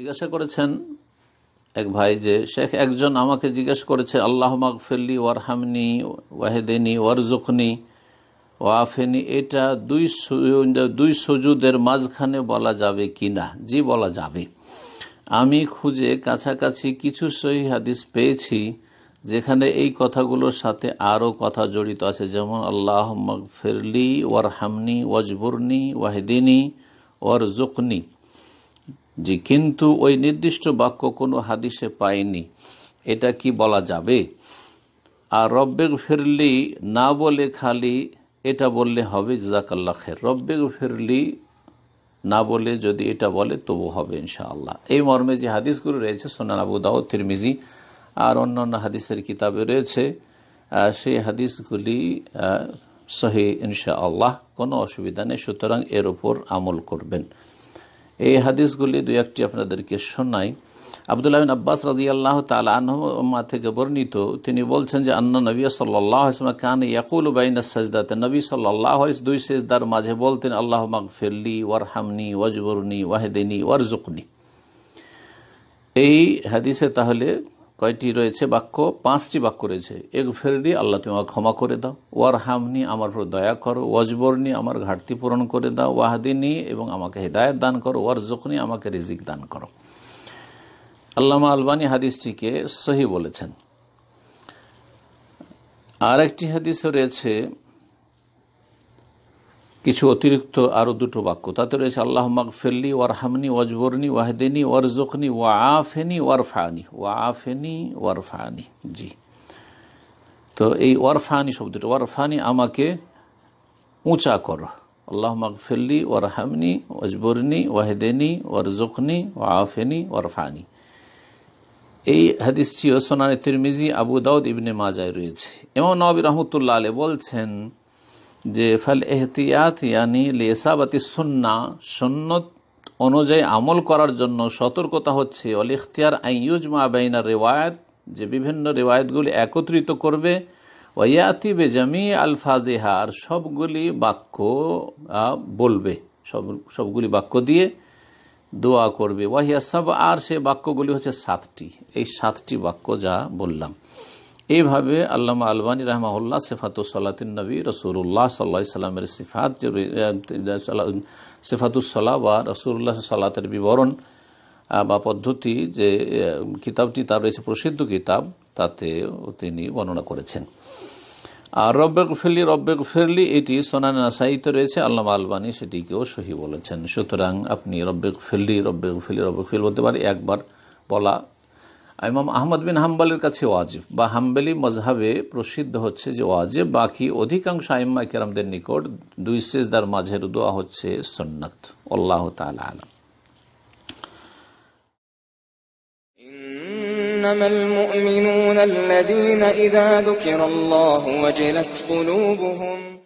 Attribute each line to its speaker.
Speaker 1: জিজ্ঞাসা করেছেন এক ভাই যে শেখ একজন আমাকে জিজ্ঞাসা করেছে আল্লাহ মাগফিল্লি ওয়ারহামনি ওয়াহেদিনী ওয়ারজুকনি ওয়াফেনি এটা দুই দুই সজুদের মাঝখানে বলা যাবে কি না জি বলা যাবে আমি খুঁজে কাছাকাছি কিছু সহি হাদিস পেয়েছি যেখানে এই কথাগুলোর সাথে আরও কথা জড়িত আছে যেমন আল্লাহ মগফিরলি ওয়ারহামনি ওয়াজবুরনি ওয়াহেদিনী ওয়ারজুকনি জি কিন্তু ওই নির্দিষ্ট বাক্য কোনো হাদিসে পায়নি এটা কি বলা যাবে আর রব্বেগ ফিরলি না বলে খালি এটা বললে হবে জাকাল্লা খের রব্বেগ ফিরলি না বলে যদি এটা বলে তবু হবে ইনশাআল্লাহ এই মর্মে যে হাদিসগুলো রয়েছে সোনান আবু দাউদ তিরমিজি আর অন্যান্য হাদিসের কিতাবে রয়েছে সেই হাদিসগুলি সহি ইনশাআল্লাহ কোনো অসুবিধা নেই সুতরাং এর উপর আমল করবেন এই হাদিসগুলি দু একটি আপনাদেরকে শোনাই আবদুল্লাহ আব্বাস রাজি আল্লাহ তালা থেকে বর্ণিত তিনি বলছেন যে আন্না নবী সাল্লাহ কান ইয়াকুল বাইনা সাজদাতে নবী সাল্লাহ দুই সেজদার মাঝে বলতেন আল্লাহ ওয়ার হামনি ওয়াজবরনি ওয়াহেদিনী জুকনি এই হাদিসে তাহলে কয়টি রয়েছে বাক্য পাঁচটি বাক্য রয়েছে এক ফেরডি আল্লাহ তুমি ক্ষমা করে দাও ওয়ার হামনি আমার উপর দয়া করো ওয়াজবরনি আমার ঘাটতি পূরণ করে দাও ওয়াহাদিনী এবং আমাকে হৃদায়ত দান করো ওয়ার জখনি আমাকে রিজিক দান করো আল্লামা আলবানি হাদিসটিকে সহি বলেছেন আরেকটি হাদিসও রয়েছে কিছু অতিরিক্ত আরও দুটো বাক্য তাতে রয়েছে আল্লাহ ওয়ার হামনি ওয়াজবরনি ওয়ার ওয়ারজকনি ওয়া আফেনি ওয়ারফানি ওয়া আফেনি ওয়ারফানি জি তো এই ওয়ারফানি ওয়ার ওয়ারফানি আমাকে উঁচা করো আল্লাহ ওয়ার হামনি ওয়াজবরনি ওয়ার ওয়ারজকনি ওয়া আফেনি ওয়ারফানি এই হাদিসটিও সোনানি তিরমিজি আবু দাউদ ইবনে মাজায় রয়েছে এমন নবী রহমতুল্লাহ আলে বলছেন যে ফাল এহতিয়াত ইয়ানি লেসাবাতি সুন্না সুন্নত অনুযায়ী আমল করার জন্য সতর্কতা হচ্ছে অল ইখতিয়ার আইয়ুজ মা বাইনা রেওয়ায়ত যে বিভিন্ন রেওয়ায়তগুলি একত্রিত করবে ওয়াতি বেজামি আল ফাজিহার সবগুলি বাক্য বলবে সব সবগুলি বাক্য দিয়ে দোয়া করবে ওয়াহিয়া সব আর সে বাক্যগুলি হচ্ছে সাতটি এই সাতটি বাক্য যা বললাম এইভাবে আল্লামা আলবানী রহমাউল্লাহ সেফাতুস নবী রসুল্লাহ সাল্লাহ সাল্লামের সিফাত যে বা রসুল্লাহ সাল্লাতের বিবরণ বা পদ্ধতি যে কিতাবটি তার রয়েছে প্রসিদ্ধ কিতাব তাতে তিনি বর্ণনা করেছেন আর রব্বে গফিরলি রব্বে গফিরলি এটি সোনান সাহিত্য রয়েছে আল্লামা আলবানী সেটিকেও সহি বলেছেন সুতরাং আপনি রব্বে গফিরলি রব্বে গফিরলি রব্বে গফির বলতে পারে একবার বলা ইমাম আহমদ বিন হাম্বালের কাছে ওয়াজিব বা হাম্বেলি মজহাবে প্রসিদ্ধ হচ্ছে যে ওয়াজিব বাকি অধিকাংশ আইম্মা কেরামদের নিকট দুই সেজদার মাঝের দোয়া হচ্ছে সন্ন্যত আল্লাহ তালা আলম إنما المؤمنون الذين إذا ذكر الله وجلت قلوبهم